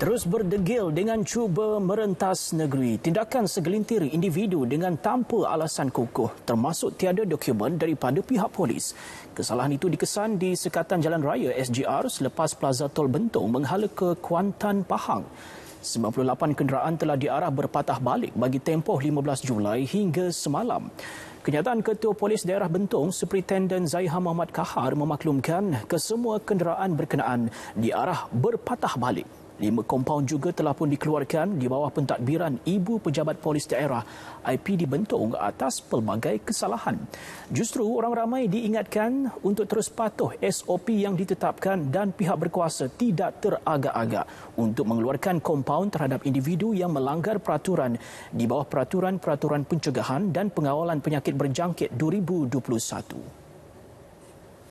terus berdegil dengan cuba merentas negeri. Tindakan segelintir individu dengan tanpa alasan kukuh termasuk tiada dokumen daripada pihak polis. Kesalahan itu dikesan di sekatan jalan raya SGR selepas Plaza Tol Bentong menghala ke Kuantan Pahang. 98 kenderaan telah diarah berpatah balik bagi tempoh 15 Julai hingga semalam. Kenyataan Ketua Polis Daerah Bentong, Superintendent Zaiha Muhammad Kahar memaklumkan kesemua kenderaan berkenaan diarah berpatah balik. Lima kompaun juga telah pun dikeluarkan di bawah pentadbiran Ibu Pejabat Polis Daerah IP dibentuk atas pelbagai kesalahan. Justru orang ramai diingatkan untuk terus patuh SOP yang ditetapkan dan pihak berkuasa tidak teragak-agak untuk mengeluarkan kompaun terhadap individu yang melanggar peraturan di bawah peraturan-peraturan pencegahan dan pengawalan penyakit berjangkit 2021.